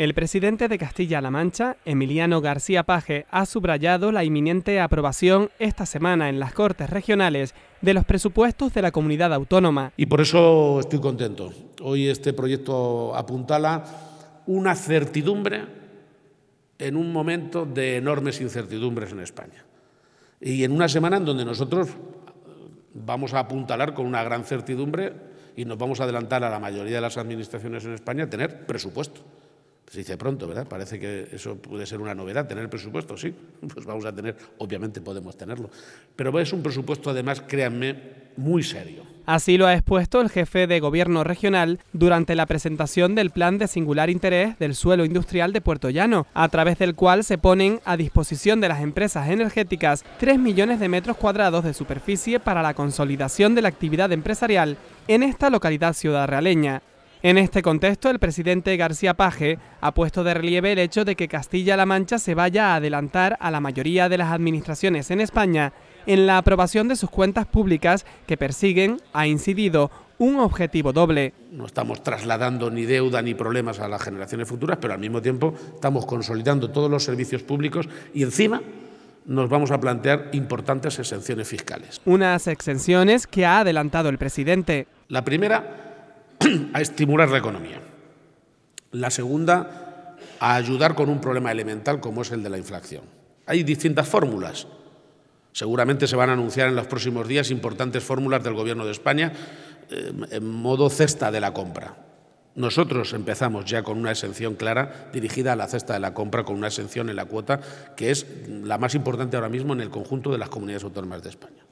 El presidente de Castilla-La Mancha, Emiliano García Paje, ha subrayado la inminente aprobación esta semana en las Cortes Regionales de los presupuestos de la comunidad autónoma. Y por eso estoy contento. Hoy este proyecto apuntala una certidumbre en un momento de enormes incertidumbres en España. Y en una semana en donde nosotros vamos a apuntalar con una gran certidumbre y nos vamos a adelantar a la mayoría de las administraciones en España a tener presupuesto. Se dice pronto, ¿verdad? Parece que eso puede ser una novedad, tener presupuesto, sí, pues vamos a tener, obviamente podemos tenerlo. Pero es un presupuesto, además, créanme, muy serio. Así lo ha expuesto el jefe de gobierno regional durante la presentación del plan de singular interés del suelo industrial de Puerto Llano, a través del cual se ponen a disposición de las empresas energéticas 3 millones de metros cuadrados de superficie para la consolidación de la actividad empresarial en esta localidad ciudad realeña. En este contexto, el presidente García Paje ha puesto de relieve el hecho de que Castilla-La Mancha se vaya a adelantar a la mayoría de las administraciones en España en la aprobación de sus cuentas públicas que persiguen, ha incidido, un objetivo doble. No estamos trasladando ni deuda ni problemas a las generaciones futuras, pero al mismo tiempo estamos consolidando todos los servicios públicos y encima nos vamos a plantear importantes exenciones fiscales. Unas exenciones que ha adelantado el presidente. La primera a estimular la economía. La segunda, a ayudar con un problema elemental como es el de la inflación. Hay distintas fórmulas. Seguramente se van a anunciar en los próximos días importantes fórmulas del Gobierno de España eh, en modo cesta de la compra. Nosotros empezamos ya con una exención clara dirigida a la cesta de la compra, con una exención en la cuota que es la más importante ahora mismo en el conjunto de las comunidades autónomas de España.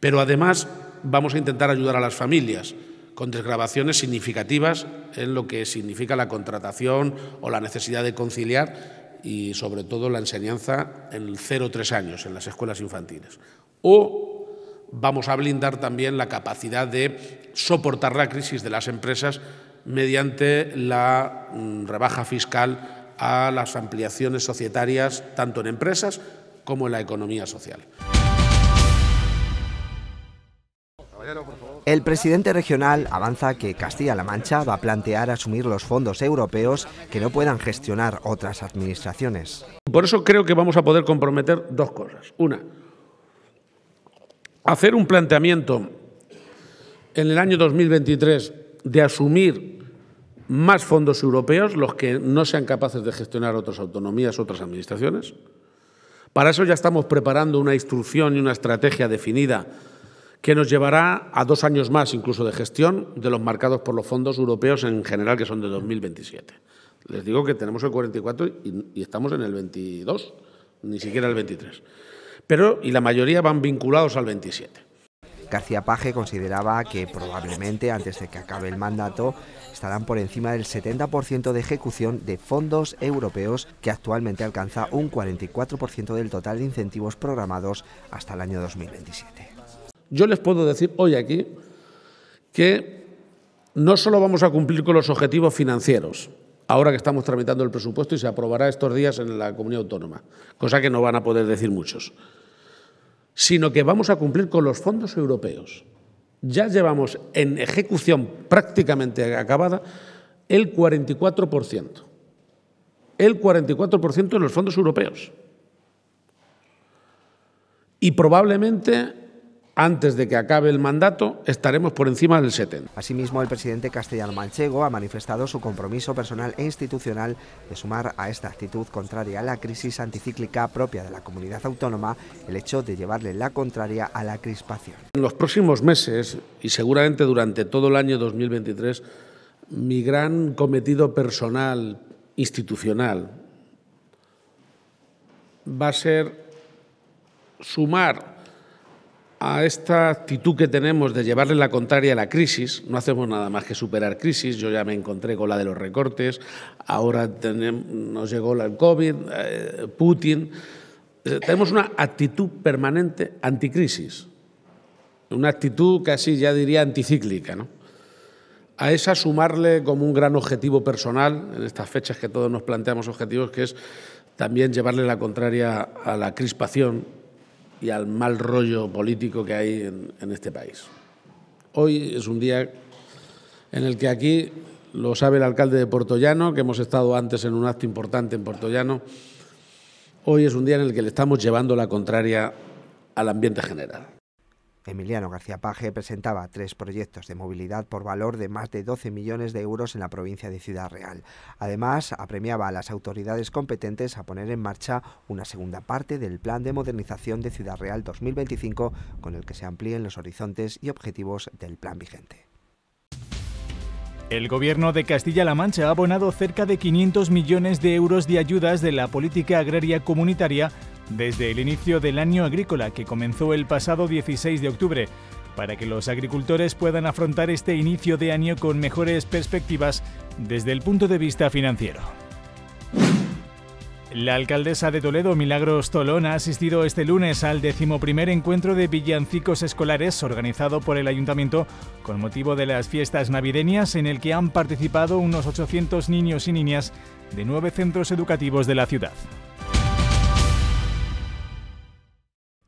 Pero además vamos a intentar ayudar a las familias con desgrabaciones significativas en lo que significa la contratación o la necesidad de conciliar y sobre todo la enseñanza en 0-3 años en las escuelas infantiles. O vamos a blindar también la capacidad de soportar la crisis de las empresas mediante la mm, rebaja fiscal a las ampliaciones societarias tanto en empresas como en la economía social. El presidente regional avanza que Castilla-La Mancha va a plantear asumir los fondos europeos que no puedan gestionar otras administraciones. Por eso creo que vamos a poder comprometer dos cosas. Una, hacer un planteamiento en el año 2023 de asumir más fondos europeos, los que no sean capaces de gestionar otras autonomías, otras administraciones. Para eso ya estamos preparando una instrucción y una estrategia definida que nos llevará a dos años más incluso de gestión de los marcados por los fondos europeos en general, que son de 2027. Les digo que tenemos el 44 y, estamos en el 22, ni siquiera el 23. Pero, y la mayoría van vinculados al 27. García Paje consideraba que probablemente antes de que acabe el mandato estarán por encima del 70% de ejecución de fondos europeos que actualmente alcanza un 44% del total de incentivos programados hasta el año 2027. Yo les puedo decir hoy aquí que no solo vamos a cumplir con los objetivos financieros, ahora que estamos tramitando el presupuesto y se aprobará estos días en la comunidad autónoma, cosa que no van a poder decir muchos, sino que vamos a cumplir con los fondos europeos. Ya llevamos en ejecución prácticamente acabada el 44%. El 44% de los fondos europeos. Y probablemente antes de que acabe el mandato, estaremos por encima del 70. Asimismo, el presidente castellano manchego ha manifestado su compromiso personal e institucional de sumar a esta actitud contraria a la crisis anticíclica propia de la comunidad autónoma el hecho de llevarle la contraria a la crispación. En los próximos meses y seguramente durante todo el año 2023, mi gran cometido personal, institucional, va a ser sumar a esta actitud que tenemos de llevarle la contraria a la crisis, no hacemos nada más que superar crisis, yo ya me encontré con la de los recortes, ahora tenemos, nos llegó la COVID, eh, Putin, eh, tenemos una actitud permanente anticrisis, una actitud casi ya diría anticíclica. ¿no? A esa sumarle como un gran objetivo personal, en estas fechas que todos nos planteamos objetivos, que es también llevarle la contraria a la crispación y al mal rollo político que hay en, este país. Hoy es un día en el que aquí, lo sabe el alcalde de Portollano, que hemos estado antes en un acto importante en Portollano, hoy es un día en el que le estamos llevando la contraria al ambiente general. Emiliano García Paje presentaba tres proyectos de movilidad por valor de más de 12 millones de euros en la provincia de Ciudad Real. Además, apremiaba a las autoridades competentes a poner en marcha una segunda parte del Plan de Modernización de Ciudad Real 2025, con el que se amplíen los horizontes y objetivos del plan vigente. El gobierno de Castilla-La Mancha ha abonado cerca de 500 millones de euros de ayudas de la política agraria comunitaria desde el inicio del año agrícola que comenzó el pasado 16 de octubre, para que los agricultores puedan afrontar este inicio de año con mejores perspectivas desde el punto de vista financiero. La alcaldesa de Toledo, Milagros Tolón, ha asistido este lunes al decimoprimer encuentro de villancicos escolares organizado por el ayuntamiento con motivo de las fiestas navideñas en el que han participado unos 800 niños y niñas de nueve centros educativos de la ciudad.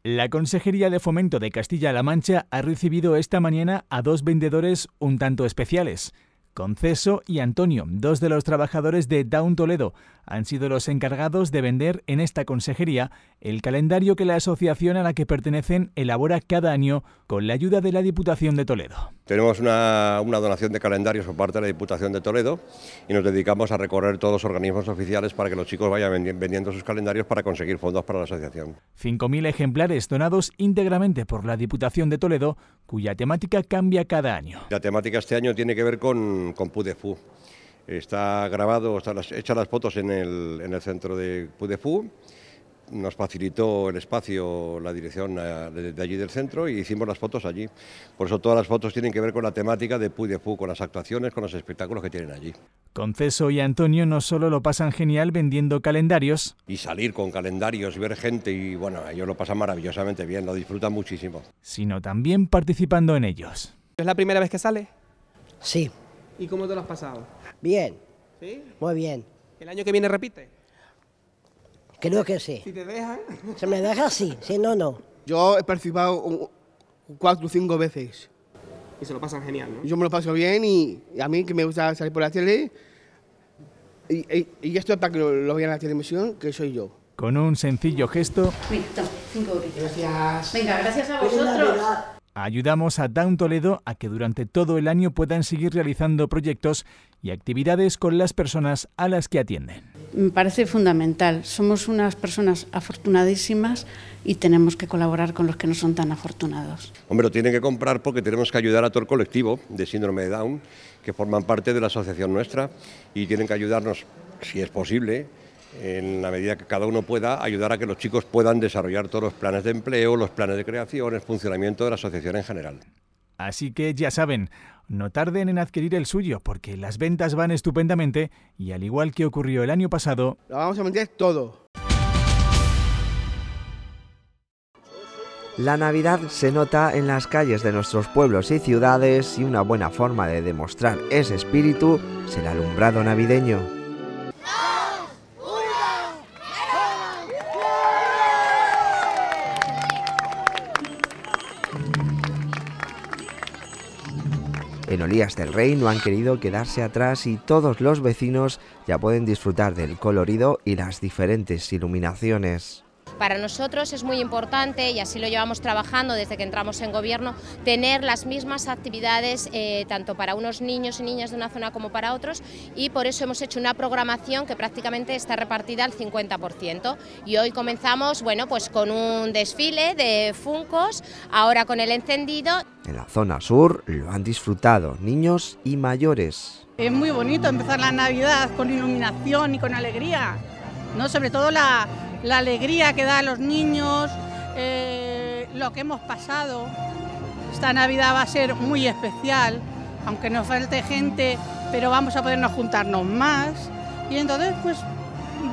La Consejería de Fomento de Castilla-La Mancha ha recibido esta mañana a dos vendedores un tanto especiales. Conceso y Antonio, dos de los trabajadores de Down Toledo, han sido los encargados de vender en esta consejería el calendario que la asociación a la que pertenecen elabora cada año con la ayuda de la Diputación de Toledo. Tenemos una, donación de calendarios por parte de la Diputación de Toledo y nos dedicamos a recorrer todos los organismos oficiales para que los chicos vayan vendiendo sus calendarios para conseguir fondos para la asociación. 5.000 ejemplares donados íntegramente por la Diputación de Toledo, cuya temática cambia cada año. La temática este año tiene que ver con con, Pudefu Está grabado, está hecha las fotos en el, en el centro de Pudefu. nos facilitó el espacio, la dirección eh, de allí del centro y hicimos las fotos allí. Por eso todas las fotos tienen que ver con la temática de Puy con las actuaciones, con los espectáculos que tienen allí. Conceso y Antonio no solo lo pasan genial vendiendo calendarios. Y salir con calendarios, ver gente y bueno, ellos lo pasan maravillosamente bien, lo disfrutan muchísimo. Sino también participando en ellos. ¿Es la primera vez que sale? Sí, ¿Y cómo te lo has pasado? Bien. ¿Sí? Muy bien. ¿El año que viene repite? Creo que sí. ¿Si te dejan? Se me deja, sí. Si no, no. Yo he participado cuatro o cinco veces. Y se lo pasan genial, ¿no? Yo me lo paso bien y, a mí que me gusta salir por la tele. Y, esto es que lo, vean en la televisión, que soy yo. Con un sencillo gesto, cinco Gracias. Venga, gracias a vosotros ayudamos a Down Toledo a que durante todo el año puedan seguir realizando proyectos y actividades con las personas a las que atienden. Me parece fundamental. Somos unas personas afortunadísimas y tenemos que colaborar con los que no son tan afortunados. Hombre, lo tienen que comprar porque tenemos que ayudar a todo el colectivo de síndrome de Down que forman parte de la asociación nuestra y tienen que ayudarnos, si es posible, en la medida que cada uno pueda, ayudar a que los chicos puedan desarrollar todos los planes de empleo, los planes de creación, el funcionamiento de la asociación en general. Así que ya saben, no tarden en adquirir el suyo porque las ventas van estupendamente y al igual que ocurrió el año pasado... Lo vamos a vender todo. La Navidad se nota en las calles de nuestros pueblos y ciudades y una buena forma de demostrar ese espíritu es el alumbrado navideño. En Olías del Rey no han querido quedarse atrás y todos los vecinos ya pueden disfrutar del colorido y las diferentes iluminaciones. Para nosotros es muy importante, y así lo llevamos trabajando desde que entramos en gobierno, tener las mismas actividades eh, tanto para unos niños y niñas de una zona como para otros y por eso hemos hecho una programación que prácticamente está repartida al 50%. Y hoy comenzamos bueno, pues con un desfile de funcos, ahora con el encendido. En la zona sur lo han disfrutado niños y mayores. Es muy bonito empezar la Navidad con iluminación y con alegría, ¿no? sobre todo la, la alegría que da a los niños, eh, lo que hemos pasado. Esta Navidad va a ser muy especial, aunque nos falte gente, pero vamos a podernos juntarnos más. Y entonces, pues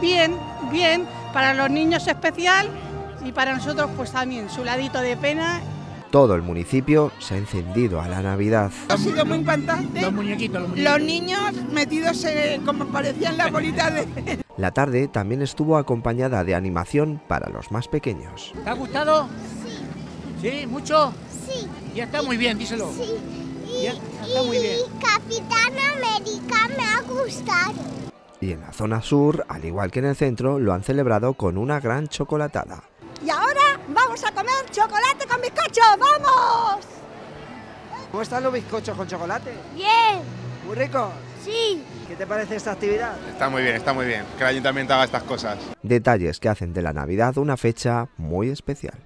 bien, bien, para los niños especial y para nosotros pues también su ladito de pena todo el municipio se ha encendido a la Navidad. Ha sido muy encantante, Los muñequitos, los, niños metidos como parecían las bolitas de... La tarde también estuvo acompañada de animación para los más pequeños. ¿Te ha gustado? Sí. ¿Sí? ¿Mucho? Sí. Y está muy bien, díselo. Sí. Y, Y Capitán América me ha gustado. Y en la zona sur, al igual que en el centro, lo han celebrado con una gran chocolatada vamos a comer chocolate con bizcocho, ¡vamos! ¿Cómo están los bizcochos con chocolate? Bien. ¿Muy ricos? Sí. ¿Qué te parece esta actividad? Está muy bien, está muy bien. Que el ayuntamiento haga estas cosas. Detalles que hacen de la Navidad una fecha muy especial.